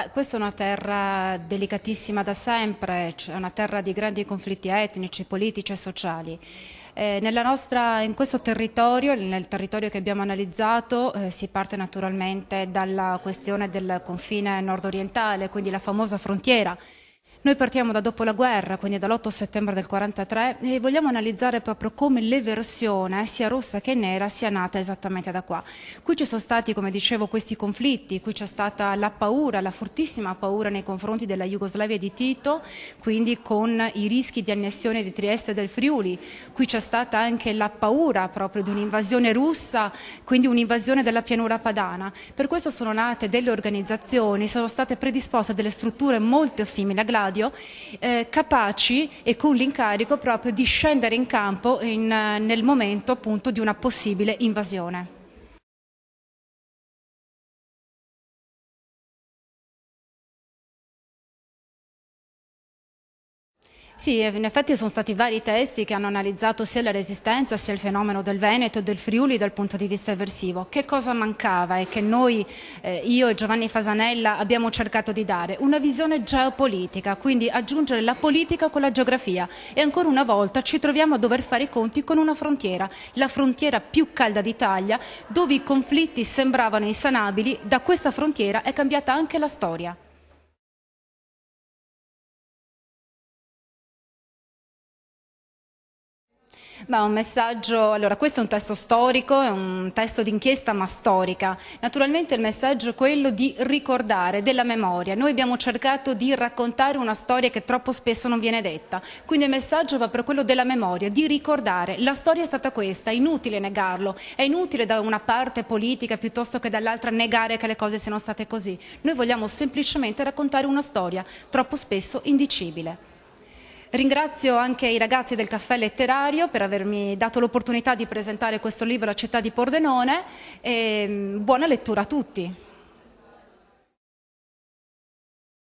Beh, questa è una terra delicatissima da sempre, è una terra di grandi conflitti etnici, politici e sociali. Eh, nostra, in questo territorio, nel territorio che abbiamo analizzato, eh, si parte naturalmente dalla questione del confine nord-orientale, quindi la famosa frontiera noi partiamo da dopo la guerra, quindi dall'8 settembre del 1943 e vogliamo analizzare proprio come l'eversione, sia rossa che nera, sia nata esattamente da qua. Qui ci sono stati, come dicevo, questi conflitti, qui c'è stata la paura, la fortissima paura nei confronti della Jugoslavia di Tito, quindi con i rischi di annessione di Trieste e del Friuli. Qui c'è stata anche la paura proprio di un'invasione russa, quindi un'invasione della pianura padana. Per questo sono nate delle organizzazioni, sono state predisposte delle strutture molto simili a Glasgow, stadio eh, capaci e con l'incarico proprio di scendere in campo in, eh, nel momento appunto di una possibile invasione. Sì, in effetti sono stati vari testi che hanno analizzato sia la resistenza sia il fenomeno del Veneto e del Friuli dal punto di vista avversivo. Che cosa mancava e che noi, eh, io e Giovanni Fasanella, abbiamo cercato di dare? Una visione geopolitica, quindi aggiungere la politica con la geografia. E ancora una volta ci troviamo a dover fare i conti con una frontiera, la frontiera più calda d'Italia, dove i conflitti sembravano insanabili, da questa frontiera è cambiata anche la storia. Ma un messaggio, allora questo è un testo storico, è un testo d'inchiesta ma storica. Naturalmente il messaggio è quello di ricordare, della memoria. Noi abbiamo cercato di raccontare una storia che troppo spesso non viene detta, quindi il messaggio va per quello della memoria, di ricordare. La storia è stata questa, è inutile negarlo, è inutile da una parte politica piuttosto che dall'altra negare che le cose siano state così. Noi vogliamo semplicemente raccontare una storia troppo spesso indicibile. Ringrazio anche i ragazzi del Caffè Letterario per avermi dato l'opportunità di presentare questo libro a Città di Pordenone e mm, buona lettura a tutti.